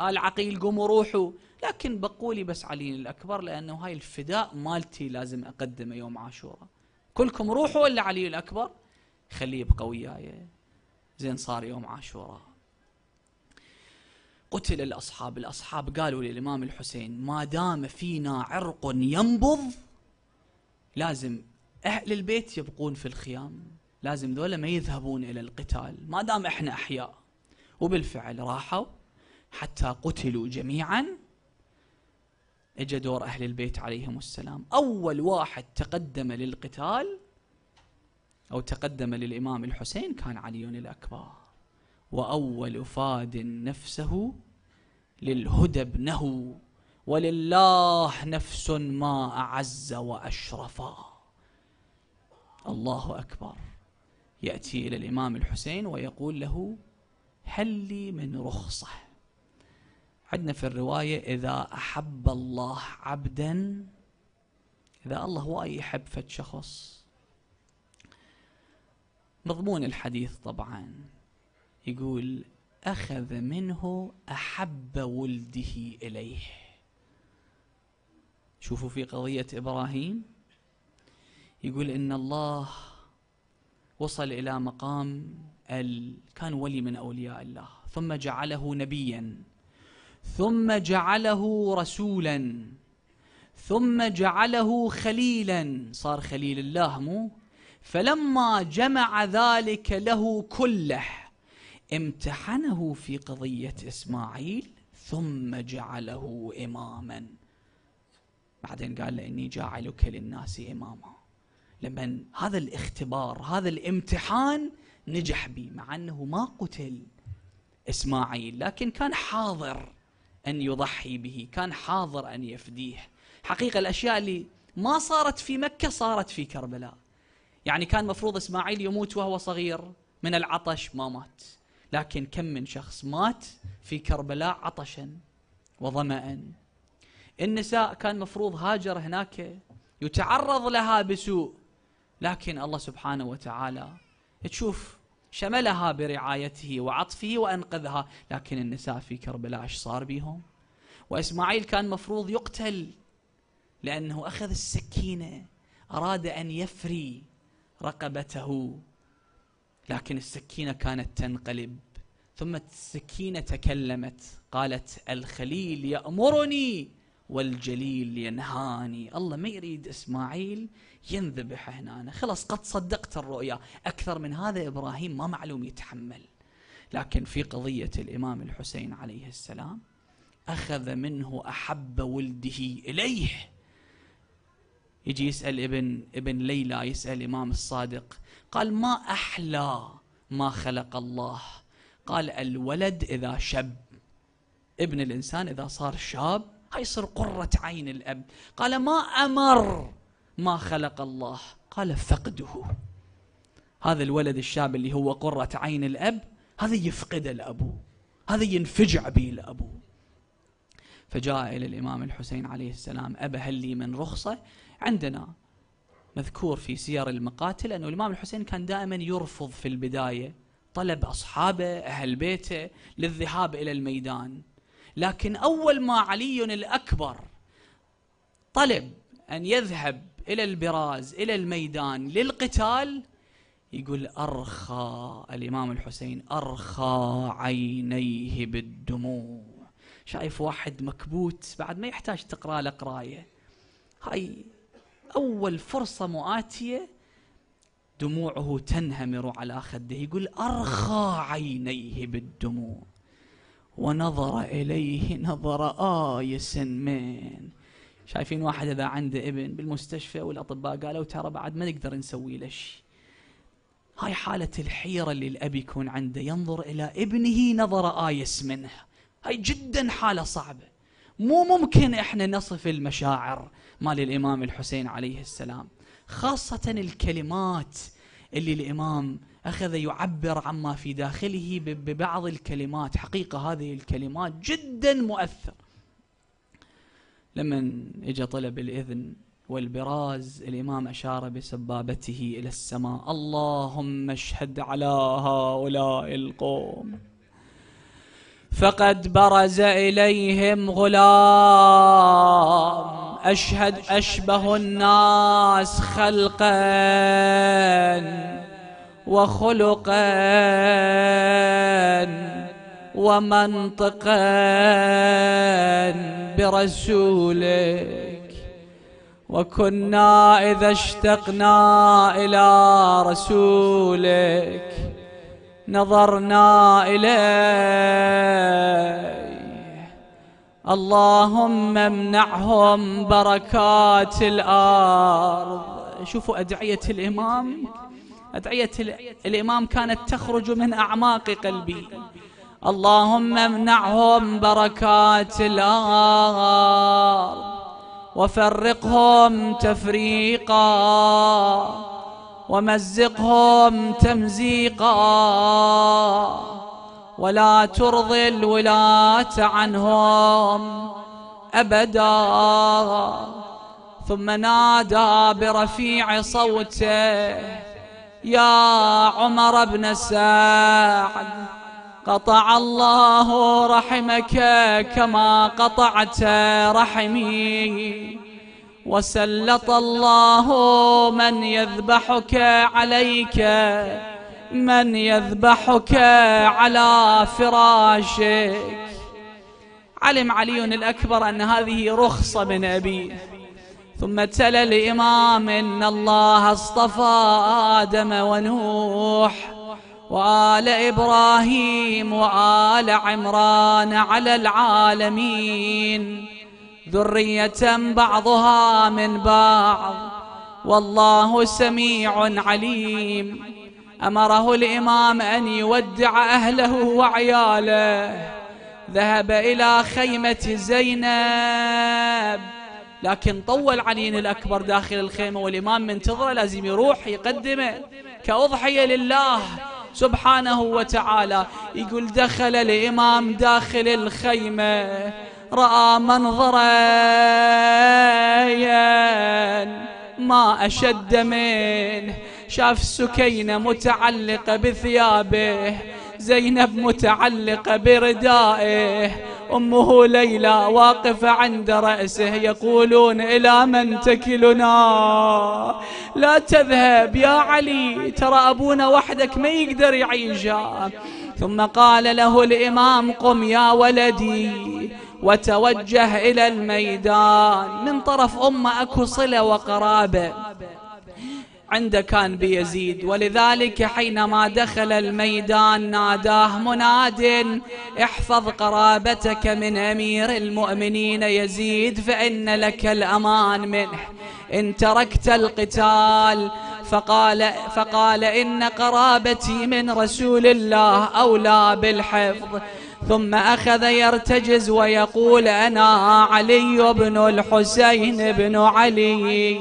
آل عقيل قوموا روحوا لكن بقولي بس علي الأكبر لأنه هاي الفداء مالتي لازم أقدمه يوم عاشوراء كلكم روحوا إلا علي الأكبر خليه يبقى وياي زين صار يوم عاشوراء قتل الأصحاب الأصحاب قالوا للإمام الحسين ما دام فينا عرق ينبض لازم أهل البيت يبقون في الخيام لازم ذولا ما يذهبون إلى القتال ما دام إحنا أحياء وبالفعل راحوا حتى قتلوا جميعا اجى دور اهل البيت عليهم السلام اول واحد تقدم للقتال او تقدم للامام الحسين كان علي الاكبر واول فاد نفسه للهدى ابنه ولله نفس ما اعز واشرفا الله اكبر ياتي الى الامام الحسين ويقول له هل لي من رخصه عندنا في الرواية إذا أحب الله عبدا إذا الله هواي يحب فد شخص مضمون الحديث طبعا يقول أخذ منه أحب ولده إليه شوفوا في قضية إبراهيم يقول إن الله وصل إلى مقام ال... كان ولي من أولياء الله ثم جعله نبياً ثم جعله رسولا ثم جعله خليلا صار خليل الله مو فلما جمع ذلك له كله امتحنه في قضية إسماعيل ثم جعله إماما بعدين قال له إني جاعلك للناس إماما لما هذا الاختبار هذا الامتحان نجح به مع أنه ما قتل إسماعيل لكن كان حاضر أن يضحي به كان حاضر أن يفديه حقيقة الأشياء اللي ما صارت في مكة صارت في كربلاء يعني كان مفروض إسماعيل يموت وهو صغير من العطش ما مات لكن كم من شخص مات في كربلاء عطشا وظمأ النساء كان مفروض هاجر هناك يتعرض لها بسوء لكن الله سبحانه وتعالى تشوف شملها برعايته وعطفه وأنقذها لكن النساء في كربلاء ايش صار بيهم وإسماعيل كان مفروض يقتل لأنه أخذ السكينة أراد أن يفري رقبته لكن السكينة كانت تنقلب ثم السكينة تكلمت قالت الخليل يأمرني والجليل ينهاني الله ما يريد إسماعيل ينذبح هنا خلاص قد صدقت الرؤيا أكثر من هذا إبراهيم ما معلوم يتحمل لكن في قضية الإمام الحسين عليه السلام أخذ منه أحب ولده إليه يجي يسأل ابن ابن ليلى يسأل الإمام الصادق قال ما أحلى ما خلق الله قال الولد إذا شب ابن الإنسان إذا صار شاب هيصير قرة عين الأب قال ما أمر ما خلق الله قال فقده هذا الولد الشاب اللي هو قرة عين الأب هذا يفقد الأبو هذا ينفجع به الأبو فجاء إلى الإمام الحسين عليه السلام أبا هل لي من رخصة عندنا مذكور في سير المقاتل أن الإمام الحسين كان دائما يرفض في البداية طلب أصحابه أهل بيته للذهاب إلى الميدان لكن أول ما علي الأكبر طلب أن يذهب إلى البراز إلى الميدان للقتال يقول أرخى الإمام الحسين أرخى عينيه بالدموع شايف واحد مكبوت بعد ما يحتاج تقرأ له قراية هاي أول فرصة مؤاتية دموعه تنهمر على خده يقول أرخى عينيه بالدموع ونظر إليه نظر آيس من شايفين واحد اذا عنده ابن بالمستشفى والاطباء قالوا ترى بعد ما نقدر نسوي له شيء هاي حالة الحيرة اللي الأب يكون عنده ينظر إلى ابنه نظرة آيس منه هاي جدا حالة صعبة مو ممكن إحنا نصف المشاعر مال الإمام الحسين عليه السلام خاصة الكلمات اللي الإمام أخذ يعبر عما في داخله ببعض الكلمات حقيقة هذه الكلمات جدا مؤثر لمن اجى طلب الإذن والبراز الإمام أشار بسبابته إلى السماء اللهم اشهد على هؤلاء القوم فقد برز إليهم غلام أشهد أشبه الناس خلقا وخلقا ومنطقا برسولك وكنا إذا اشتقنا إلى رسولك نظرنا إليه اللهم امنعهم بركات الأرض شوفوا أدعية الإمام أدعية الإمام كانت تخرج من أعماق قلبي اللهم امنعهم بركات الارض وفرقهم تفريقا ومزقهم تمزيقا ولا ترضي الولاة عنهم أبدا ثم نادى برفيع صوته يا عمر بن سعد قطع الله رحمك كما قطعت رحمي وسلط الله من يذبحك عليك من يذبحك على فراشك علم علي الأكبر أن هذه رخصة من أبيه ثم تلى الإمام إن الله اصطفى آدم ونوح وآل إبراهيم وآل عمران على العالمين ذرية بعضها من بعض والله سميع عليم أمره الإمام أن يودع أهله وعياله ذهب إلى خيمة زينب لكن طول علينا الأكبر داخل الخيمة والإمام منتظره لازم يروح يقدمه كأضحية لله سبحانه وتعالى يقول دخل الإمام داخل الخيمة رأى منظرا ما أشد منه شاف سكينة متعلقة بثيابه زينب متعلقة بردائه أمه ليلى واقفة عند رأسه يقولون إلى من تكلنا لا تذهب يا علي ترى أبونا وحدك ما يقدر يعيشها ثم قال له الإمام قم يا ولدي وتوجه إلى الميدان من طرف أمه أكو صلة وقرابة عنده كان بيزيد ولذلك حينما دخل الميدان ناداه مناد احفظ قرابتك من أمير المؤمنين يزيد فإن لك الأمان منه إن تركت القتال فقال, فقال إن قرابتي من رسول الله أولى بالحفظ ثم أخذ يرتجز ويقول أنا علي بن الحسين بن علي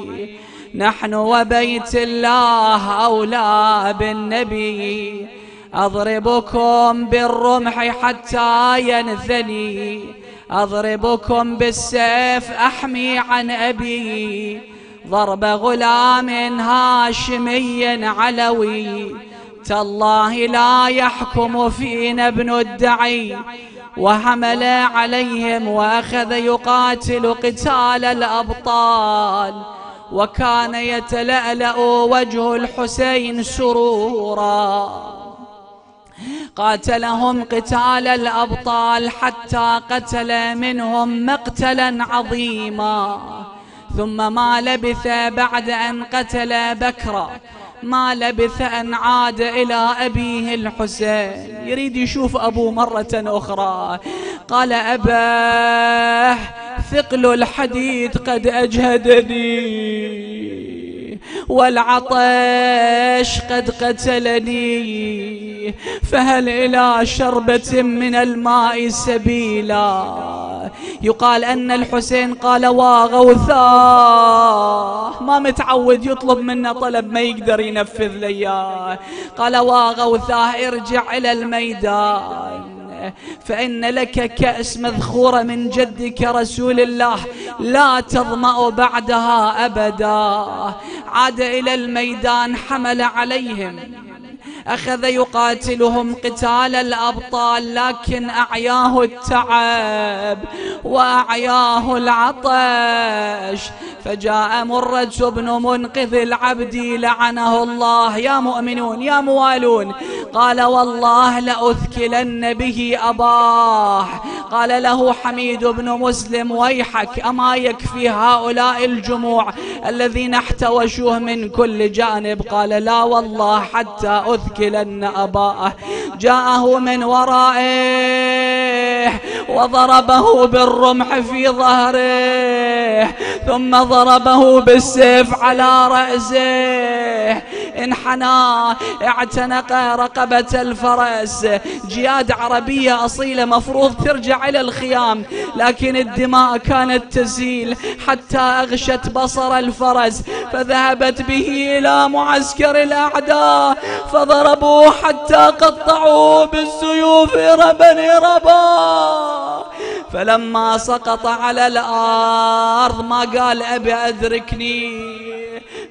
نحن وبيت الله أولى بالنبي أضربكم بالرمح حتى ينثني أضربكم بالسيف أحمي عن أبي ضرب غلام هاشمي علوي تالله لا يحكم فينا ابن الدعي وحمل عليهم وأخذ يقاتل قتال الأبطال وكان يتلألأ وجه الحسين سرورا قاتلهم قتال الأبطال حتى قتل منهم مقتلا عظيما ثم ما لبث بعد أن قتل بكرا ما لبث أن عاد إلى أبيه الحسين يريد يشوف أبوه مرة أخرى قال أباه ثقل الحديد قد أجهدني والعطش قد قتلني فهل إلى شربة من الماء سبيلا يقال أن الحسين قال واغوثا ما متعود يطلب منا طلب ما يقدر ينفذ لي قال واغوثا ارجع إلى الميدان فإن لك كأس مذخورة من جدك رسول الله لا تظمأ بعدها أبدا عاد إلى الميدان حمل عليهم أخذ يقاتلهم قتال الأبطال لكن أعياه التعب وأعياه العطش فجاء مرة بن منقذ العبد لعنه الله يا مؤمنون يا موالون قال والله لأثكلن به أباه قال له حميد بن مسلم ويحك أما يكفي هؤلاء الجموع الذين احتوشوه من كل جانب قال لا والله حتى أثكل لآكلن أباءه جاءه من ورائه وضربه بالرمح في ظهره ثم ضربه بالسيف على رأسه انحنى اعتنق رقبة الفرس جياد عربية أصيلة مفروض ترجع إلى الخيام لكن الدماء كانت تسيل حتى أغشت بصر الفرس فذهبت به إلى معسكر الأعداء فضرب ضربوا حتى قطعوا بالسيوف ربا ربا فلما سقط على الأرض ما قال أبي أدركني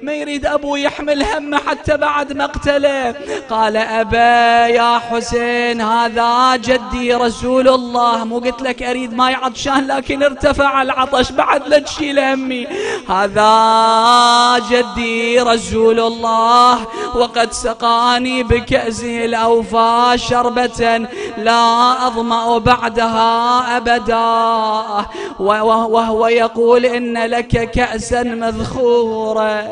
ما يريد أبوه يحمل همه حتى بعد مقتله قال أبا يا حسين هذا جدي رسول الله مو قلت لك أريد ما عطشان لكن ارتفع العطش بعد لا تشيل همي هذا جدي رسول الله وقد سقاني بكأسه الأوفى شربة لا أظمأ بعدها أبدا وهو يقول إن لك كأسا مذخورا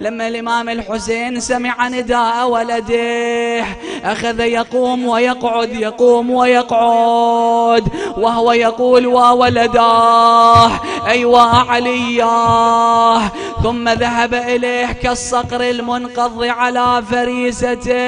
لما الإمام الحسين سمع نداء ولده أخذ يقوم ويقعد يقوم ويقعد وهو يقول وولداه أي وعلياه ثم ذهب إليه كالصقر المنقض على فريسته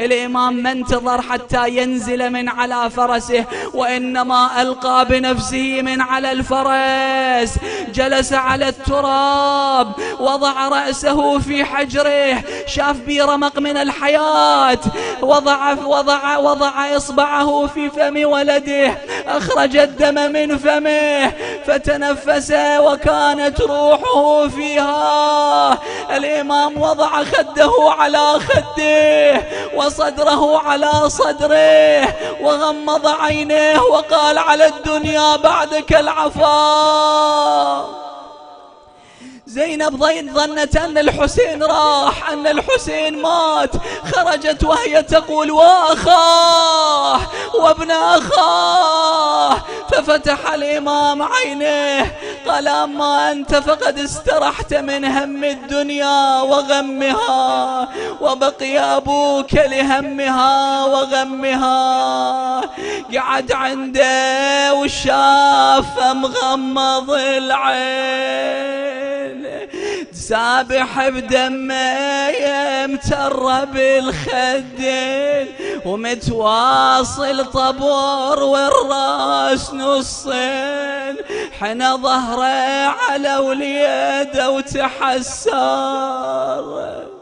الإمام ما انتظر حتى ينزل من على فرسه وإنما ألقى بنفسه من على الفرس جلس على التراب وضع رأسه في حجره شاف بي رمق من الحياة وضع وضع وضع إصبعه في فم ولده أخرج الدم من فمه فتنفس وكانت روحه فيها الإمام وضع خده على خده وصدره على صدره وغمض عينيه وقال على الدنيا بعدك العفاف زينب ظنت أن الحسين راح أن الحسين مات خرجت وهي تقول وأخاه وابن أخاه ففتح الإمام عينيه قال أما أنت فقد استرحت من هم الدنيا وغمها وبقي أبوك لهمها وغمها قعد عنده وشاف مغمض العين تسابح بدمه يمتر بالخدين ومتواصل طبور والراس نصين حنا ظهره على وليده وتحسر